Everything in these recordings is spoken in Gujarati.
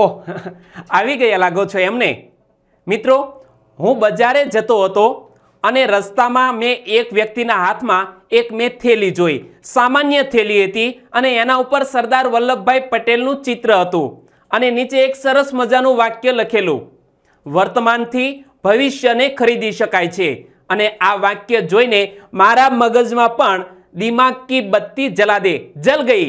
ઓહ આવી ગયા લાગો છો એમને મિત્રો હું બજારે જતો હતો અને રસ્તામાં મેં એક વ્યક્તિના હાથમાં એક મેં થેલી જોઈ સામાન્ય થેલી હતી અને એના ઉપર સરદાર વલ્લભભાઈ પટેલનું ચિત્ર હતું અને નીચે એક સરસ મજાનું વાક્ય લખેલું વર્તમાનથી ભવિષ્યને ખરીદી શકાય છે અને આ વાક્ય જોઈને મારા મગજમાં પણ દિમાગ કી બત્તી જલા દે જલ ગઈ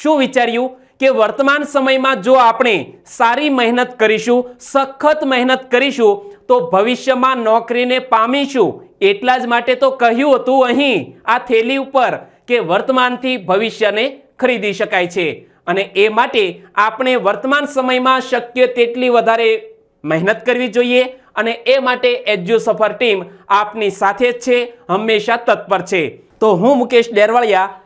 શું વિચાર્યું કે વર્તમાન સમયમાં જો આપણે સારી મહેનત કરીશું સખત મહેનત કરીશું તો ભવિષ્યમાં નોકરીને પામીશું એટલા જ માટે તો કહ્યું હતું અહીં આ થેલી ઉપર કે વર્તમાનથી ભવિષ્યને ખરીદી શકાય છે અને એ માટે આપણે વર્તમાન સમયમાં શક્ય તેટલી વધારે મહેનત કરવી જોઈએ અને એ માટે એજ્યુ સફર ટીમ આપની સાથે જ છે હંમેશા તત્પર છે તો હું મુકેશ ડેરવાળિયા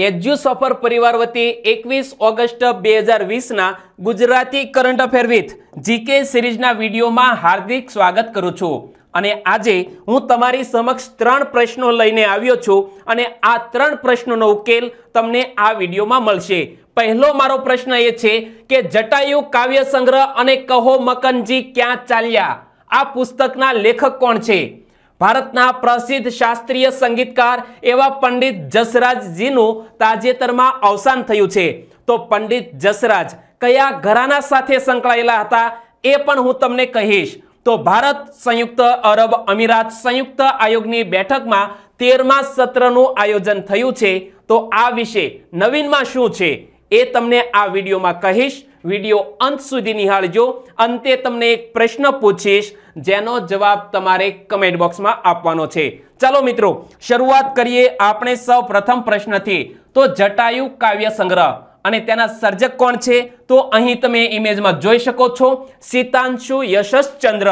એજ્યુ સફર પરિવાર વતી એકવીસ ઓગસ્ટ બે હજાર વીસના Gujarati current affair with GK સિરીઝના વિડીયોમાં હાર્દિક સ્વાગત કરું છું અને આજે હું તમારી સમક્ષ ત્રણ પ્રશ્નો લઈને આવ્યો છું અને આ ત્રણ પ્રશ્નોનો ઉકેલ તમને આ વિડીયોમાં મળશે પહેલો મારો પ્રશ્ન એ છે કે જટાયુ કાવ્ય સંગ્રહ અને કહો મકનજી ક્યાં ચાલ્યા આ પુસ્તકના લેખક કોણ છે ભારતના પ્રસિદ્ધ શાસ્ત્રીય સંગીતકાર એવા પંડિત જસરાજજીનું તાજેતરમાં અવસાન થયું છે તો પંડિત જસરાજ કયા ઘરાના સાથે સંકળાયેલા હતા એ પણ હું તમને કહીશ તો ભારત સંયુક્ત અરબ અમીરાત સંયુક્ત આયોગની બેઠકમાં તેરમા સત્રનું આયોજન થયું છે તો આ વિશે નવીનમાં શું છે એ તમને આ વિડીયોમાં કહીશ વિડીયો અંત સુધી નિહાળજો અંતે તમને એક પ્રશ્ન પૂછીશ જેનો જવાબ તમારે કમેન્ટ બોક્સમાં આપવાનો છે ચાલો મિત્રો શરૂઆત કરીએ આપણે સૌ પ્રથમ પ્રશ્નથી તો જટાયુ કાવ્ય સંગ્રહ અને તેના સર્જક કોણ છે તો અહીં તમે ઇમેજમાં જોઈ શકો છો સીતાંશુ યશશ્ચંદ્ર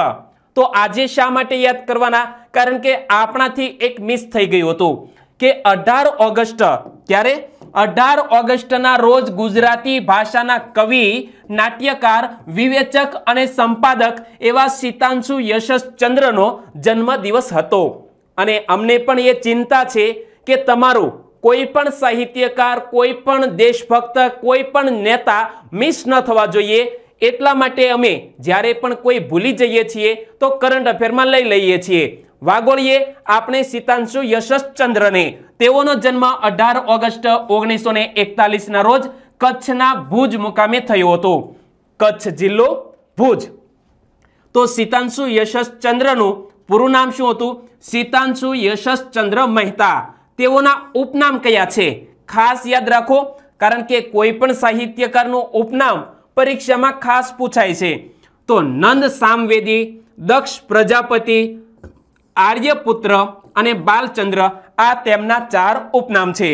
તો આજે શા માટે યાદ કરવાના કારણ કે આપણાથી એક મિસ થઈ ગયું હતું કે અઢાર ઓગસ્ટ ક્યારે અઢાર ઓગસ્ટના રોજ ગુજરાતી ભાષાના કવિ નાટ્યકાર વિવેચક અને સંપાદક એવા સીતાંશુ યશચંદ્રનો જન્મદિવસ હતો અને અમને પણ એ ચિંતા છે કે તમારું કોઈ પણ સાહિત્યકાર કોઈ પણ દેશભક્ત કોઈ પણ નેતા મિસ ન થવા જોઈએ એટલા માટે અમે જ્યારે પણ કોઈ ભૂલી જઈએ છીએ તો કરંટ અફેરમાં લઈ લઈએ છીએ વાગોળીએ આપણે સીતાંશુ યશચંદ્રને તેઓનો જન્મ અઢાર ઓગસ્ટ ઓગણીસો ને એકતાલીસના રોજ કચ્છના ભુજ મુકામે થયો હતો કચ્છ જિલ્લો ભુજ તો સીતાંશુ યશચંદ્રનું પૂરું નામ શું હતું સીતાંશુ યશચંદ્ર મહેતા તેઓના ઉપનામ કયા છે ખાસ યાદ રાખો કારણ કે કોઈ પણ સાહિત્યકારનું ઉપનામ પરીક્ષામાં ખાસ પૂછાય છે તો નંદ સામવેદી દક્ષ પ્રજાપતિ આર્યપુત્ર અને બાલચંદ્ર આ તેમના ચાર ઉપનામ છે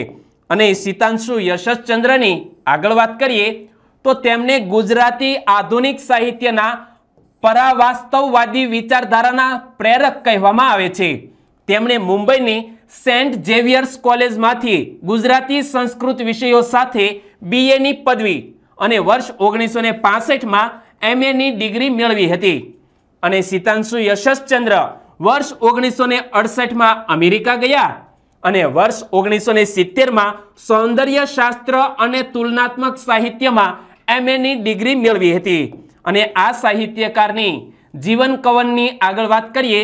અને સીતાંશુ યશચંદ્રની આગળ વાત કરીએ તો તેમને ગુજરાતી આધુનિક સાહિત્યના પરાવાસ્તવવાદી વિચારધારાના પ્રેરક કહેવામાં આવે છે તેમણે મુંબઈની સેન્ટ ઝેવિયર્સ કોલેજમાંથી ગુજરાતી સંસ્કૃત વિષયો સાથે બીએની પદવી અને વર્ષ ઓગણીસો ને પાસઠમાં એમએની ડિગ્રી મેળવી હતી અને સીતાંશુ યશચંદ્ર વર્ષ ઓગણીસો ને અડસઠમાં અમેરિકા ગયા અને વર્ષ ઓગણીસો ને સિત્તેરમાં સૌંદર્ય શાસ્ત્ર અને તુલનાત્મક સાહિત્યમાં એમએની ડિગ્રી મેળવી હતી અને આ સાહિત્યકારની જીવન કવનની આગળ વાત કરીએ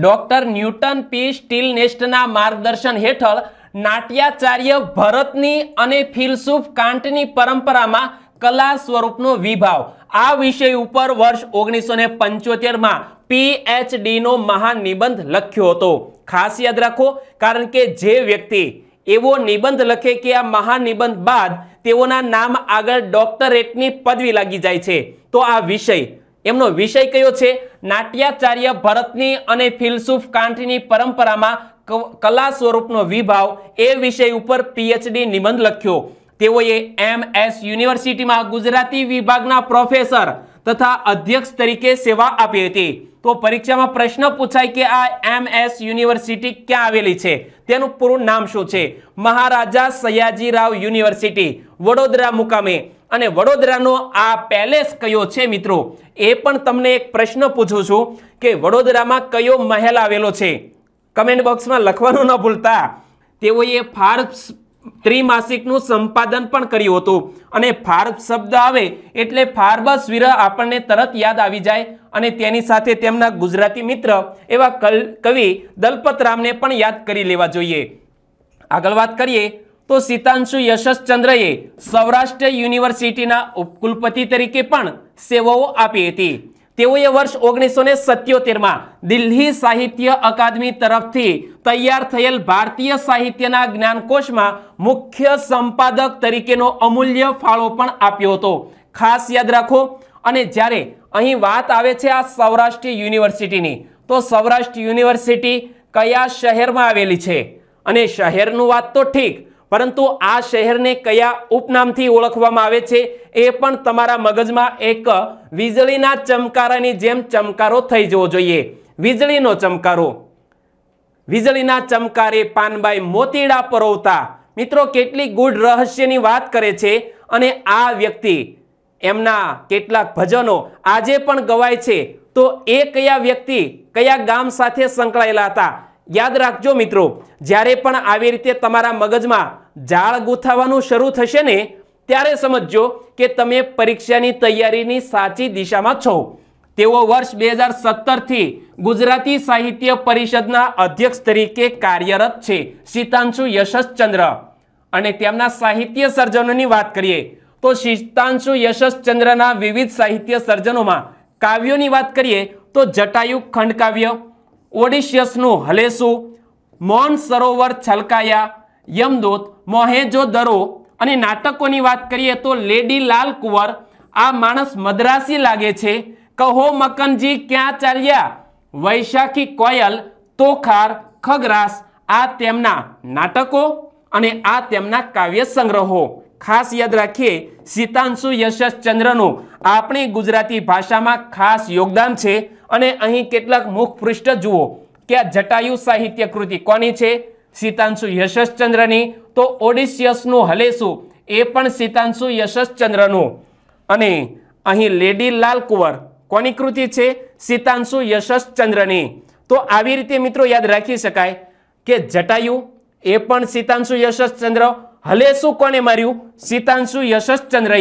ડોક્ટર ન્યૂટન પી સ્ટીલ નેસ્ટના માર્ગદર્શન હેઠળ નાટ્યાચાર્ય ભરતની અને ફિલસુફ કાંટની પરંપરામાં કલા સ્વરૂપનો વિભાવ આ વિષય ઉપર વર્ષ ઓગણીસો ને પંચોતેરમાં મહાન નિબંધ લખ્યો હતો ખાસ યાદ રાખો કારણ કે જે વ્યક્તિ એવો નિબંધ લખે કે આ મહાન નિબંધ બાદ તેઓના નામ આગળ ડોક્ટરેટની પદવી લાગી જાય છે તો આ વિષય એમનો વિષય કયો છે નાટ્યાચાર્ય ભરતની અને ફિલસુફ કાંઠીની પરંપરામાં કલા સ્વરૂપનો વિભાવ એ વિષય ઉપર પીએચડી નિબંધ લખ્યો તેઓએ એમ એસ યુનિવર્સિટીમાં ગુજરાતી વિભાગના પ્રોફેસર તથા અધ્યક્ષ તરીકે સેવા આપી હતી તો પરીક્ષામાં પ્રશ્ન પૂછાય કે આ એમ એસ યુનિવર્સિટી ક્યાં આવેલી છે તેનું પૂરું નામ શું છે મહારાજા સયાજીરાવ યુનિવર્સિટી વડોદરા મુકામે અને વડોદરાનો આ પેલેસ કયો છે મિત્રો એ પણ તમને એક પ્રશ્ન પૂછું છું કે વડોદરામાં કયો મહેલ આવેલો છે કમેન્ટ બોક્સમાં લખવાનું ન ભૂલતા તેઓએ ફાર્સ ત્રિમાસિકનું સંપાદન પણ કર્યું હતું અને ફાર્બ શબ્દ આવે એટલે ફાર્બસ વિરહ આપણને તરત યાદ આવી જાય અને તેની સાથે તેમના ગુજરાતી મિત્ર એવા કવિ દલપતરામને પણ યાદ કરી લેવા જોઈએ આગળ વાત કરીએ તો સીતાંશુ યશસચંદ્રએ સૌરાષ્ટ્ર યુનિવર્સિટીના ઉપકુલપતિ તરીકે પણ સેવાઓ આપી હતી તેઓએ વર્ષ ઓગણીસો ને સત્યોતેરમાં દિલ્હી સાહિત્ય અકાદમી તરફથી તૈયાર થયેલ ભારતીય સાહિત્યના જ્ઞાનકોશમાં મુખ્ય સંપાદક તરીકેનો અમૂલ્ય ફાળો પણ આપ્યો હતો ખાસ યાદ રાખો અને જ્યારે અહીં વાત આવે છે આ સૌરાષ્ટ્ર યુનિવર્સિટીની તો સૌરાષ્ટ્ર યુનિવર્સિટી કયા શહેરમાં આવેલી છે અને શહેરનું વાત તો ઠીક પરંતુ આ શહેરને કયા ઉપનામથી ઓળખવામાં આવે છે એ પણ તમારા મગજમાં એક વીજળીના ચમકારાની જેમ ચમકારો થઈ જવો જોઈએ વીજળીનો ચમકારો વીજળીના ચમકારે પાનબાઈ મોતીડા પરોવતા મિત્રો કેટલી ગુડ રહસ્યની વાત કરે છે અને આ વ્યક્તિ એમના કેટલાક ભજનો આજે પણ ગવાય છે તો એ કયા વ્યક્તિ કયા ગામ સાથે સંકળાયેલા હતા યાદ રાખજો મિત્રો જ્યારે પણ આવી રીતે તમારા મગજમાં જાળ ગૂંથાવાનું શરૂ થશે ને ત્યારે સમજજો કે તમે પરીક્ષાની તૈયારીની સાચી દિશામાં છો તેઓ વર્ષ બે હજાર સત્તરથી ગુજરાતી સાહિત્ય પરિષદના અધ્યક્ષ તરીકે કાર્યરત છે શીતાંશુ યશસચંદ્ર અને તેમના સાહિત્ય સર્જનોની વાત કરીએ તો શીતાંશુ યશસચંદ્રના વિવિધ સાહિત્ય સર્જનોમાં કાવ્યોની વાત કરીએ તો જટાયુ ખંડકાવ્ય ઓડિશિયસનું હલેસું મૌન સરોવર છલકાયા યમદૂત મોહેજો દરો અને નાટકોની વાત કરીએ તો લેડી લાલ કુંવર આ માણસ મદ્રાસી લાગે છે કહો મકનજી ક્યાં ચાલ્યા વૈશાખી કોયલ તોખાર ખગરાસ આ તેમના નાટકો અને આ તેમના કાવ્ય સંગ્રહો ખાસ યાદ રાખીએ સીતાંશુ ચંદ્રનું આપણી ગુજરાતી ભાષામાં ખાસ યોગદાન છે અને અહીં કેટલાક મુખપૃષ્ઠ જુઓ કે આ જટાયુ સાહિત્ય કૃતિ કોની છે સીતાંશુ યશચંદ્રની તો ઓડિશિયસનું હલેસું એ પણ સીતાંશુ ચંદ્રનું અને અહીં લેડી લાલ કુંવર કોની કૃતિ છે સીતાંશુ ચંદ્રની તો આવી રીતે મિત્રો યાદ રાખી શકાય કે જટાયુ એ પણ સીતાંશુ ચંદ્ર હલે શું કોને માર્યું સીતાંશુ યશશ્ચંદ્રએ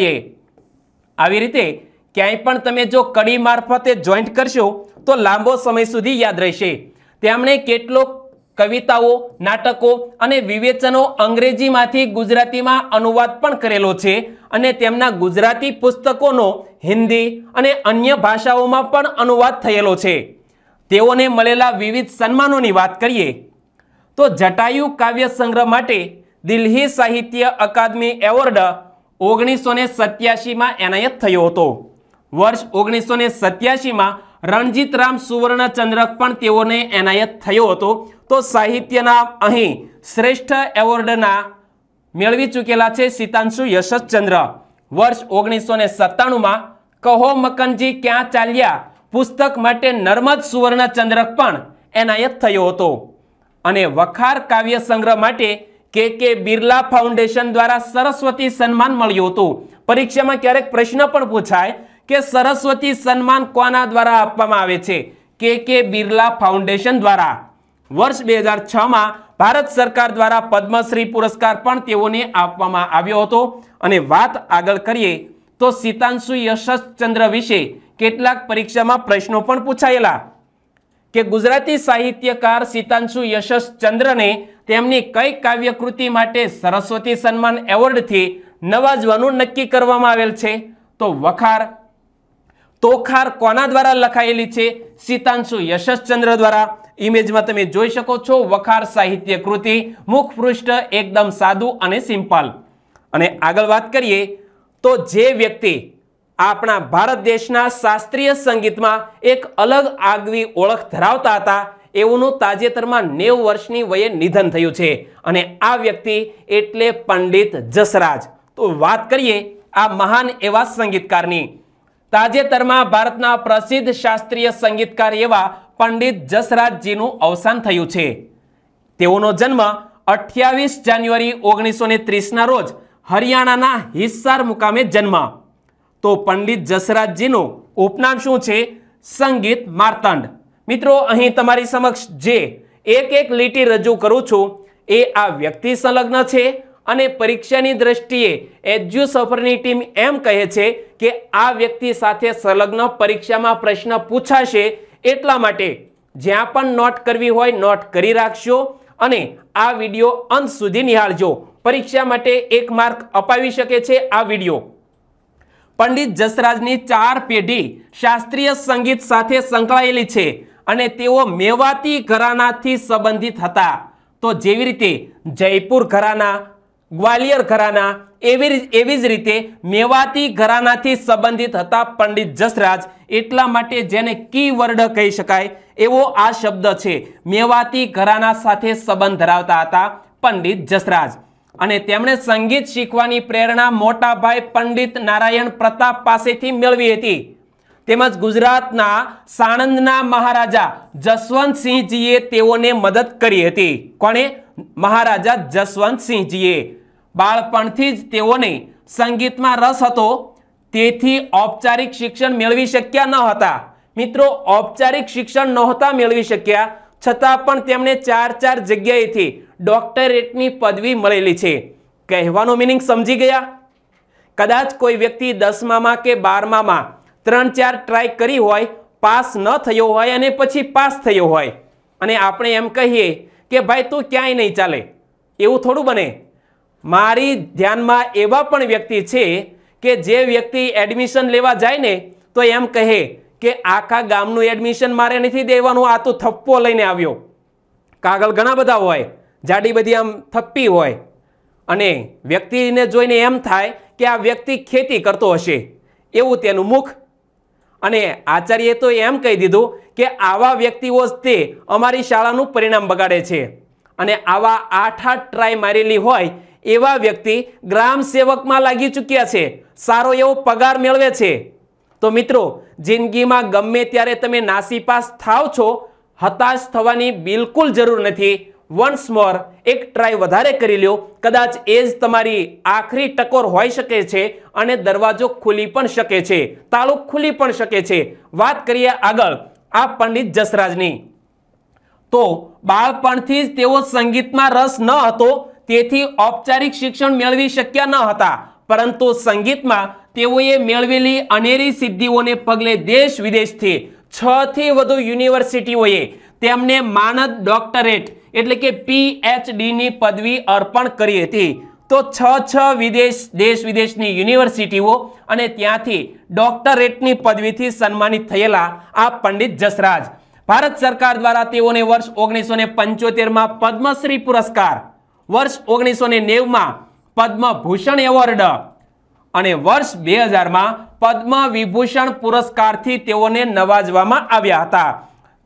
આવી રીતે ક્યાંય પણ તમે જો કડી મારફતે જોઈન્ટ કરશો તો લાંબો સમય સુધી યાદ રહેશે તેમણે કેટલોક કવિતાઓ નાટકો અને વિવેચનો અંગ્રેજીમાંથી ગુજરાતીમાં અનુવાદ પણ કરેલો છે અને તેમના ગુજરાતી પુસ્તકોનો હિન્દી અને અન્ય ભાષાઓમાં પણ અનુવાદ થયેલો છે તેઓને મળેલા વિવિધ સન્માનોની વાત કરીએ તો જટાયુ કાવ્ય સંગ્રહ માટે દિલ્હી સાહિત્ય અકાદમી એવોર્ડ ઓગણીસો ને સત્યાસીમાં એનાયત થયો હતો વર્ષ ઓગણીસો ને સત્યાસીમાં રણજીતરામ સુવર્ણચંદ્રક પણ તેઓને એનાયત થયો હતો તો સાહિત્યના અહીં શ્રેષ્ઠ એવોર્ડના મેળવી ચૂકેલા છે સીતાંશુ યશચંદ્ર વર્ષ ઓગણીસો ને સત્તાણુંમાં કહો મકનજી ક્યાં ચાલ્યા પુસ્તક માટે નર્મદ સુવર્ણચંદ્રક પણ એનાયત થયો હતો અને વખાર કાવ્ય સંગ્રહ માટે કે કે બિરલા ફાઉન્ડેશન દ્વારા સરસ્વતી સન્માન મળ્યું હતું પરીક્ષામાં ક્યારેક પ્રશ્ન પણ પૂછાય કે સરસ્વતી સન્માન કોના દ્વારા આપવામાં આવે છે કે કે બિરલા ફાઉન્ડેશન દ્વારા વર્ષ બે હજાર છમાં ભારત સરકાર દ્વારા પદ્મશ્રી પુરસ્કાર પણ તેઓને આપવામાં આવ્યો હતો અને વાત આગળ કરીએ તો સીતાંશુ યશચંદ્ર વિશે કેટલાક પરીક્ષામાં પ્રશ્નો પણ પૂછાયેલા કે ગુજરાતી સાહિત્યકાર સીતાંશુ યશચંદ્રને તેમની કઈ કાવ્યકૃતિ માટે સરસ્વતી સન્માન એવોર્ડથી નવાજવાનું નક્કી કરવામાં આવેલ છે તો વખાર તોખાર કોના દ્વારા લખાયેલી છે સીતાંશુ યશચંદ્ર દ્વારા ઇમેજમાં તમે જોઈ શકો છો વખાર સાહિત્ય કૃતિ મુખપૃષ્ઠ એકદમ સાદું અને સિમ્પલ અને આગળ વાત કરીએ તો જે વ્યક્તિ આપણા ભારત દેશના શાસ્ત્રીય સંગીતમાં એક અલગ આગવી ઓળખ ધરાવતા હતા એઓનું તાજેતરમાં નેવું વર્ષની વયે નિધન થયું છે અને આ વ્યક્તિ એટલે પંડિત જસરાજ તો વાત કરીએ આ મહાન એવા સંગીતકારની તાજેતરમાં ભારતના પ્રસિદ્ધ શાસ્ત્રીય સંગીતકાર એવા પંડિત જસરાજજીનું અવસાન થયું છે તેઓનો જન્મ અઠ્યાવીસ જાન્યુઆરી ઓગણીસો ને ત્રીસના રોજ હરિયાણાના હિસ્સાર મુકામે જન્મ તો પંડિત જસરાજજીનું ઉપનામ શું છે સંગીત માર્તંડ મિત્રો અહીં તમારી સમક્ષ જે એક એક લીટી રજૂ કરું છું એ આ વ્યક્તિ સંલગ્ન છે અને પરીક્ષાની દ્રષ્ટિએ એજ્યુ સફરની ટીમ એમ કહે છે કે આ વ્યક્તિ સાથે સંલગ્ન પરીક્ષામાં પ્રશ્ન પૂછાશે એટલા માટે જ્યાં પણ નોટ કરવી હોય નોટ કરી રાખશો અને આ વિડીયો અંત સુધી નિહાળજો પરીક્ષા માટે એક માર્ક અપાવી શકે છે આ વિડીયો પંડિત જસરાજની ચાર પેઢી શાસ્ત્રીય સંગીત સાથે સંકળાયેલી છે અને તેઓ મેવાતી ઘરાનાથી સંબંધિત હતા તો જેવી રીતે જયપુર ઘરાના ગ્વાલિયર ઘરાના એવી એવી જ રીતે મેવાતી ઘરાનાથી સંબંધિત હતા પંડિત જસરાજ એટલા માટે જેને કી વર્ડ કહી શકાય એવો આ શબ્દ છે મેવાતી ઘરાના સાથે સંબંધ ધરાવતા હતા પંડિત જસરાજ અને તેમણે સંગીત શીખવાની પ્રેરણા મોટાભાઈ પંડિત નારાયણ પ્રતાપ પાસેથી મેળવી હતી તેમજ ગુજરાતના સાણંદના મહારાજા જસવંતસિંહજીએ તેઓને મદદ કરી હતી કોણે મહારાજા જસવંતસિંહજીએ બાળપણથી જ તેઓને સંગીતમાં રસ હતો તેથી ઔપચારિક શિક્ષણ મેળવી શક્યા ન હતા મિત્રો ઔપચારિક શિક્ષણ નહોતા મેળવી શક્યા છતાં પણ તેમણે ચાર ચાર જગ્યાએથી ડોક્ટરેટની પદવી મળેલી છે કહેવાનો મિનિંગ સમજી ગયા કદાચ કોઈ વ્યક્તિ દસમામાં કે બારમામાં ત્રણ ચાર ટ્રાય કરી હોય પાસ ન થયો હોય અને પછી પાસ થયો હોય અને આપણે એમ કહીએ કે ભાઈ તું ક્યાંય નહીં ચાલે એવું થોડું બને મારી ધ્યાનમાં એવા પણ વ્યક્તિ છે કે જે વ્યક્તિ એડમિશન લેવા જાય ને તો એમ કહે કે આખા ગામનું એડમિશન મારે નથી દેવાનું આ તો થપ્પો લઈને આવ્યો કાગળ ઘણા બધા હોય જાડી બધી આમ થપ્પી હોય અને વ્યક્તિને જોઈને એમ થાય કે આ વ્યક્તિ ખેતી કરતો હશે એવું તેનું મુખ અને આચાર્યએ તો એમ કહી દીધું કે આવા વ્યક્તિઓ જ તે અમારી શાળાનું પરિણામ બગાડે છે અને આવા આઠ આઠ ટ્રાય મારેલી હોય એવા વ્યક્તિ ગ્રામ સેવકમાં લાગી ચૂક્યા છે સારો એવો પગાર મેળવે છે તો મિત્રો જિંદગીમાં ગમે ત્યારે તમે નાસીપાસ થાવ છો હતાશ થવાની બિલકુલ જરૂર નથી વન્સ મોર એક ટ્રાય વધારે કરી લ્યો કદાચ એ જ તમારી આખરી ટકોર હોઈ શકે છે અને દરવાજો ખુલી પણ શકે છે તાળું ખુલી પણ શકે છે વાત કરીએ આગળ આ પંડિત જસરાજની તો બાળપણથી જ તેઓ સંગીતમાં રસ ન હતો તેથી ઔપચારિક શિક્ષણ મેળવી શક્યા ન હતા પરંતુ સંગીતમાં તેઓએ મેળવેલી અનેરી સિદ્ધિઓને પગલે દેશ વિદેશથી છથી વધુ યુનિવર્સિટીઓએ તેમને માનદ ડોક્ટરેટ એટલે કે પીએચડીની પદવી અર્પણ કરી હતી તો છ છ વિદેશ દેશ વિદેશની યુનિવર્સિટીઓ અને ત્યાંથી ડોક્ટરેટની પદવીથી સન્માનિત થયેલા આ પંડિત જસરાજ ભારત સરકાર દ્વારા તેઓને વર્ષ ઓગણીસો ને પંચોતેરમાં પદ્મશ્રી પુરસ્કાર વર્ષ ઓગણીસો ને નેવમાં પદ્મભૂષણ એવોર્ડ અને વર્ષ બે હજારમાં પદ્મ વિભૂષણ પુરસ્કારથી તેઓને નવાજવામાં આવ્યા હતા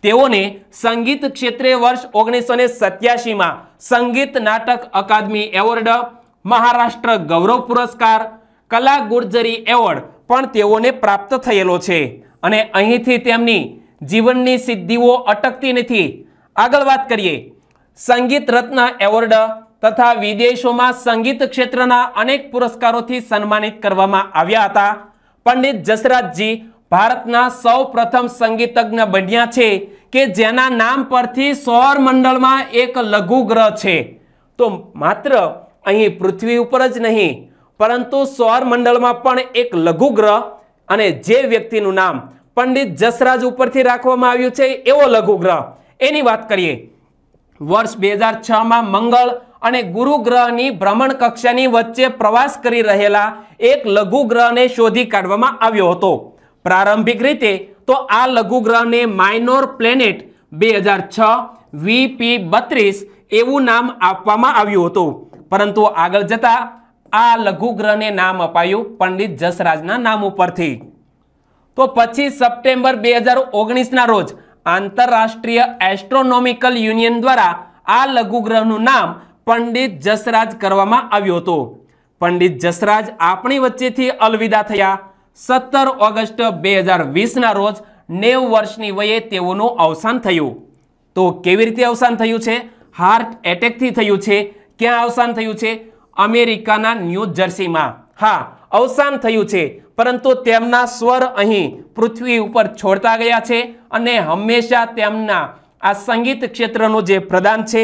તેઓને સંગીત ક્ષેત્રે વર્ષ ઓગણીસો ને સત્યાસીમાં સંગીત નાટક અકાદમી એવોર્ડ મહારાષ્ટ્ર ગૌરવ પુરસ્કાર કલા ગુર્જરી એવોર્ડ પણ તેઓને પ્રાપ્ત થયેલો છે અને અહીંથી તેમની જીવનની સિદ્ધિઓ અટકતી નથી આગળ વાત કરીએ સંગીત રત્ન એવોર્ડ તથા વિદેશોમાં સંગીત ક્ષેત્રના અનેક પુરસ્કારોથી સન્માનિત કરવામાં આવ્યા હતા પંડિત જસરાજજી ભારતના સૌ પ્રથમ સંગીતજ્ઞ બન્યા છે કે જેના નામ પરથી સૌર મંડળમાં એક લઘુ ગ્રહ છે તો માત્ર અહીં પૃથ્વી ઉપર જ નહીં પરંતુ સૌર મંડળમાં પણ એક લઘુ ગ્રહ અને જે વ્યક્તિનું નામ પંડિત જસરાજ ઉપરથી રાખવામાં આવ્યું છે એવો લઘુ ગ્રહ એની વાત કરીએ વર્ષ બે હજાર છમાં મંગળ અને ગુરુ ગ્રહની ભ્રમણ કક્ષાની વચ્ચે પ્રવાસ કરી રહેલા એક લઘુ ગ્રહને શોધી કાઢવામાં આવ્યો હતો પ્રારંભિક રીતે તો આ લઘુગ્રહને માઇનોર પ્લેનેટ બે હજાર છ વીપી બત્રીસ એવું નામ આપવામાં આવ્યું હતું પરંતુ આગળ જતા આ લઘુગ્રહને નામ અપાયું પંડિત જસરાજના નામ ઉપરથી તો પછી સપ્ટેમ્બર બે હજાર ઓગણીસના રોજ આંતરરાષ્ટ્રીય એસ્ટ્રોનોમિકલ યુનિયન દ્વારા આ લઘુગ્રહનું નામ પંડિત જસરાજ કરવામાં આવ્યું હતું પંડિત જસરાજ આપણી વચ્ચેથી અલવિદા થયા સત્તર ઓગસ્ટ બે હજાર વીસના રોજ નેવ વર્ષની વયે તેઓનું અવસાન થયું તો કેવી રીતે અવસાન થયું છે હાર્ટ એટેકથી થયું છે ક્યાં અવસાન થયું છે અમેરિકાના ન્યૂ જર્સીમાં હા અવસાન થયું છે પરંતુ તેમના સ્વર અહીં પૃથ્વી ઉપર છોડતા ગયા છે અને હંમેશા તેમના આ સંગીત ક્ષેત્રનું જે પ્રદાન છે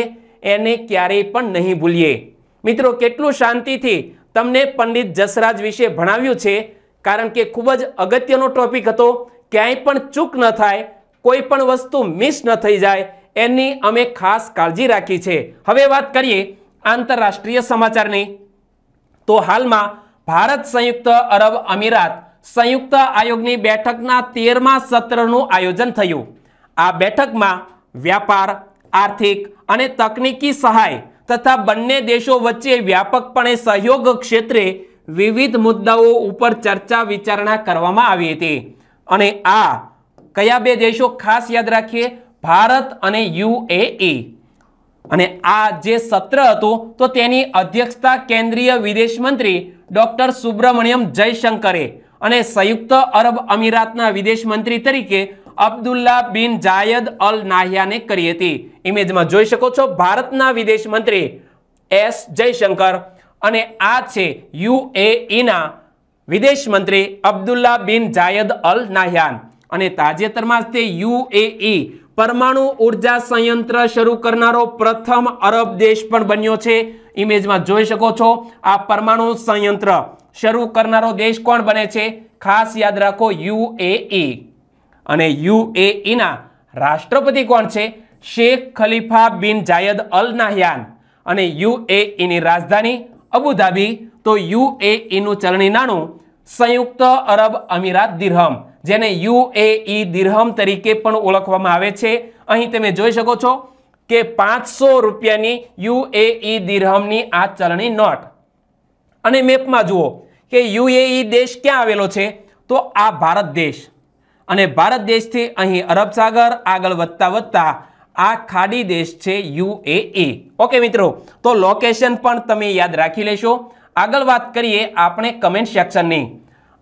એને ક્યારેય પણ નહીં ભૂલીએ મિત્રો કેટલું શાંતિથી તમને પંડિત જસરાજ વિશે ભણાવ્યું છે કારણ કે ખૂબ જ અગત્યનો ટોપિક હતો ક્યાંય પણ ચૂક ન થાય કોઈ પણ વસ્તુ મિસ ન થઈ જાય એની અમે ખાસ કાળજી રાખી છે હવે વાત કરીએ આંતરરાષ્ટ્રીય સમાચારની તો હાલમાં ભારત સંયુક્ત અરબ અમીરાત સંયુક્ત આયોગની બેઠકના તેરમા સત્રનું આયોજન થયું આ બેઠકમાં વ્યાપાર આર્થિક અને તકનીકી સહાય તથા બંને દેશો વચ્ચે વ્યાપકપણે સહયોગ ક્ષેત્રે વિવિધ મુદ્દાઓ ઉપર ચર્ચા વિચારણા કરવામાં આવી હતી અને આ કયા બે દેશો ખાસ યાદ રાખીએ ભારત અને યુએઈ અને આ જે સત્ર હતું તો તેની અધ્યક્ષતા કેન્દ્રીય વિદેશ મંત્રી ડોક્ટર સુબ્રમણ્યમ જયશંકરે અને સંયુક્ત અરબ અમીરાતના વિદેશ મંત્રી તરીકે અબ્દુલ્લા બિન જાયદ અલ નાહિયાને કરી હતી ઇમેજમાં જોઈ શકો છો ભારતના વિદેશ મંત્રી એસ જયશંકર અને આ છે યુએઈના વિદેશ મંત્રી અબ્દુલ્લા બિન જાયદ અલ નાહયાન અને તાજેતરમાં તે યુએઈ પરમાણુ ઉર્જા સંયંત્ર શરૂ કરનારો પ્રથમ અરબ દેશ પણ બન્યો છે ઇમેજમાં જોઈ શકો છો આ પરમાણુ સંયંત્ર શરૂ કરનારો દેશ કોણ બને છે ખાસ યાદ રાખો યુએઈ અને યુએઈના રાષ્ટ્રપતિ કોણ છે શેખ ખલીફા બિન જાયદ અલ નાહયાન અને યુએઈની રાજધાની અબુધાબી તો યુ એ ઈનું ચલણી નાણું સંયુક્ત અરબ અમીરાત દિરહમ જેને યુ એ ઈ દિરહમ તરીકે પણ ઓળખવામાં આવે છે અહીં તમે જોઈ શકો છો કે પાંચસો રૂપિયાની યુ એ ઈ દિરહમની આ ચલણી નોટ અને મેપમાં જુઓ કે યુ એ યુએઈ દેશ ક્યાં આવેલો છે તો આ ભારત દેશ અને ભારત દેશથી અહીં અરબ સાગર આગળ વધતા વધતા આ ખાડી દેશ છે યુએઈ ઓકે મિત્રો તો લોકેશન પણ તમે યાદ રાખી લેશો આગળ વાત કરીએ આપણે કમેન્ટ સેક્શનની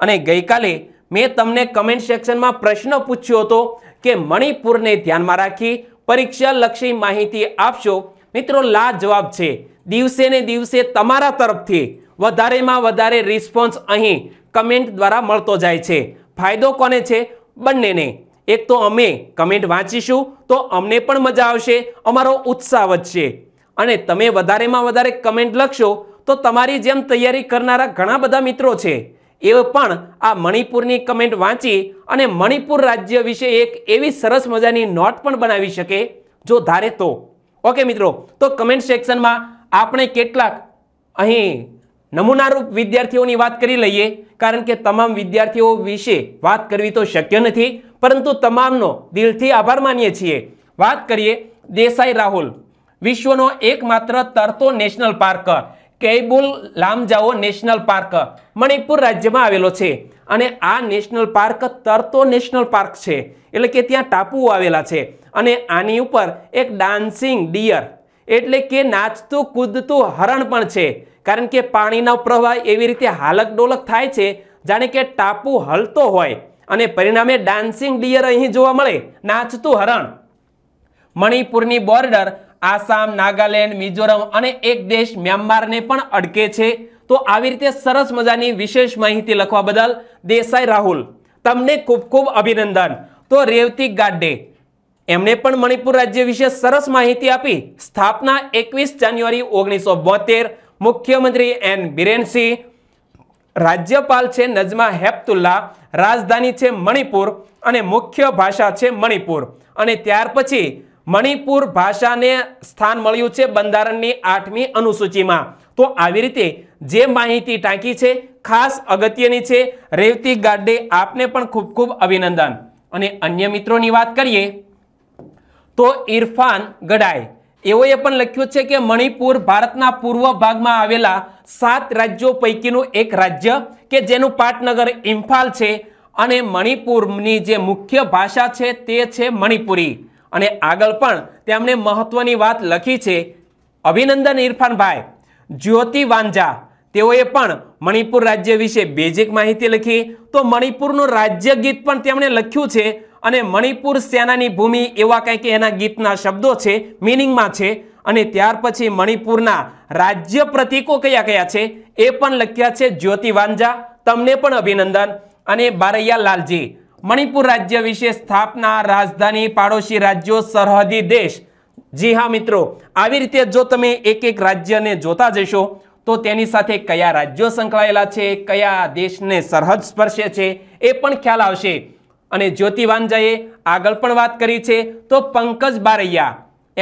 અને ગઈકાલે મેં તમને કમેન્ટ સેક્શનમાં પ્રશ્ન પૂછ્યો હતો કે મણિપુરને ધ્યાનમાં રાખી પરીક્ષાલક્ષી માહિતી આપશો મિત્રો લા જવાબ છે દિવસે ને દિવસે તમારા તરફથી વધારેમાં વધારે રિસ્પોન્સ અહીં કમેન્ટ દ્વારા મળતો જાય છે ફાયદો કોને છે બંનેને એક તો અમે કમેન્ટ વાંચીશું તો અમને પણ મજા આવશે અમારો ઉત્સાહ વધશે અને તમે વધારેમાં વધારે કમેન્ટ લખશો તો તમારી જેમ તૈયારી કરનારા ઘણા બધા મિત્રો છે એ પણ આ મણિપુરની કમેન્ટ વાંચી અને મણિપુર રાજ્ય વિશે એક એવી સરસ મજાની નોટ પણ બનાવી શકે જો ધારે તો ઓકે મિત્રો તો કમેન્ટ સેક્શનમાં આપણે કેટલાક અહીં નમૂનારૂપ વિદ્યાર્થીઓની વાત કરી લઈએ કારણ કે તમામ વિદ્યાર્થીઓ વિશે વાત કરવી તો શક્ય નથી પરંતુ તમામનો દિલથી આભાર માનીએ છીએ વાત કરીએ દેસાઈ રાહુલ વિશ્વનો એકમાત્ર તરતો national park Keibul Lamjao national park Manipur રાજ્યમાં આવેલો છે અને આ નેશનલ પાર્ક તરતો નેશનલ પાર્ક છે એટલે કે ત્યાં ટાપુઓ આવેલા છે અને આની ઉપર એક ડાન્સિંગ ડિયર એટલે કે નાચતું કૂદતું હરણ પણ છે કારણ કે પાણીનો પ્રવાહ એવી રીતે હાલક ડોલક થાય છે જાણે કે ટાપુ હલતો હોય અને પરિણામે ડાન્સિંગ ડિયર અહીં જોવા મળે નાચતું હરણ મણિપુરની બોર્ડર આસામ નાગાલેન્ડ મિઝોરમ અને એક દેશ મ્યાનમારને પણ અડકે છે તો આવી રીતે સરસ મજાની વિશેષ માહિતી લખવા બદલ દેસાઈ રાહુલ તમને ખૂબ ખૂબ અભિનંદન તો રેવતી ગાડ્ડે એમણે પણ મણિપુર રાજ્ય વિશે સરસ માહિતી આપી સ્થાપના એકવીસ જાન્યુઆરી ઓગણીસો મુખ્યમંત્રી એન બિરેનસિંહ રાજ્યપાલ છે નજમા હેપતુલ્લા રાજધાની છે મણિપુર અને મુખ્ય ભાષા છે મણિપુર અને ત્યાર પછી મણિપુર ભાષાને સ્થાન મળ્યું છે બંધારણની આઠમી અનુસૂચિમાં તો આવી રીતે જે માહિતી ટાંકી છે ખાસ અગત્યની છે રેવતી ગાડે આપને પણ ખૂબ ખૂબ અભિનંદન અને અન્ય મિત્રોની વાત કરીએ તો ઇરફાન ગડાઈ એઓએ પણ લખ્યું છે કે મણિપુર ભારતના પૂર્વ ભાગમાં આવેલા સાત રાજ્યો પૈકીનું એક રાજ્ય કે જેનું પાટનગર ઇમ્ફાલ છે અને મણિપુરની જે મુખ્ય ભાષા છે તે છે મણિપુરી અને આગળ પણ તેમણે મહત્વની વાત લખી છે અભિનંદન ઇરફાનભાઈ જ્યોતિ વાંઝા તેઓએ પણ મણિપુર રાજ્ય વિશે બેઝિક માહિતી લખી તો મણિપુરનું રાજ્ય ગીત પણ તેમણે લખ્યું છે અને મણિપુર સેનાની ભૂમિ એવા કંઈક એના ગીતના શબ્દો છે મિનિંગમાં છે અને ત્યાર પછી મણિપુરના રાજ્ય પ્રતિકો કયા કયા છે એ પણ લખ્યા છે જ્યોતિ વાંજા તમને પણ અભિનંદન અને બારૈયા લાલજી મણિપુર રાજ્ય વિશે સ્થાપના રાજધાની પાડોશી રાજ્યો સરહદી દેશ જી હા મિત્રો આવી રીતે જો તમે એક એક રાજ્યને જોતા જશો તો તેની સાથે કયા રાજ્યો સંકળાયેલા છે કયા દેશને સરહદ સ્પર્શે છે એ પણ ખ્યાલ આવશે અને જ્યોતિ વાંજાએ આગળ પણ વાત કરી છે તો પંકજ બારૈયા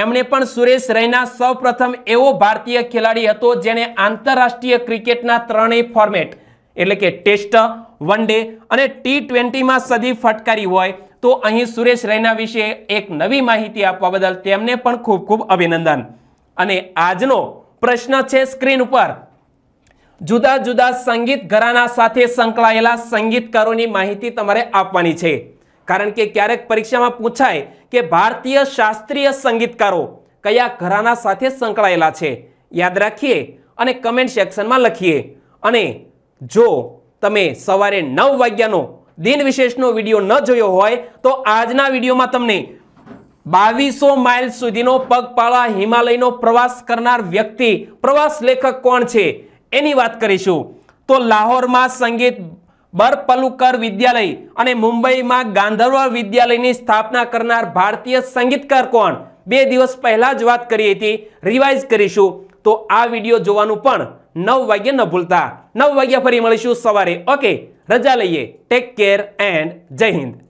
એમણે પણ સુરેશ રૈના સૌપ્રથમ એવો ભારતીય ખેલાડી હતો જેણે આંતરરાષ્ટ્રીય ક્રિકેટના ત્રણેય ફોર્મેટ એટલે કે ટેસ્ટ વન ડે અને ટી ટ્વેન્ટીમાં સદી ફટકારી હોય તો અહીં સુરેશ રૈના વિશે એક નવી માહિતી આપવા બદલ તેમને પણ ખૂબ ખૂબ અભિનંદન અને આજનો પ્રશ્ન છે સ્ક્રીન ઉપર જુદા જુદા સંગીત ઘરાના સાથે સંકળાયેલા સંગીતકારોની માહિતી તમારે આપવાની છે કારણ કે ક્યારેક પરીક્ષામાં પૂછાય કે ભારતીય શાસ્ત્રીય સંગીતકારો કયા ઘરાના સાથે સંકળાયેલા છે યાદ રાખીએ અને કમેન્ટ સેક્શનમાં લખીએ અને જો તમે સવારે નવ વાગ્યાનો દિન વિશેષનો વિડીયો ન જોયો હોય તો આજના વિડીયોમાં તમને બાવીસો માઇલ સુધીનો પગપાળા હિમાલયનો પ્રવાસ કરનાર વ્યક્તિ પ્રવાસ લેખક કોણ છે એની વાત કરીશું તો લાહોરમાં સંગીત બરપલુકર વિદ્યાલય અને મુંબઈમાં ગાંધર્વ વિદ્યાલયની સ્થાપના કરનાર ભારતીય સંગીતકાર કોણ બે દિવસ પહેલાં જ વાત કરી હતી રિવાઇઝ કરીશું તો આ વિડીયો જોવાનું પણ નવ વાગ્યે ન ભૂલતા નવ વાગ્યા ફરી મળીશું સવારે ઓકે રજા લઈએ ટેક કેર એન્ડ જય હિન્દ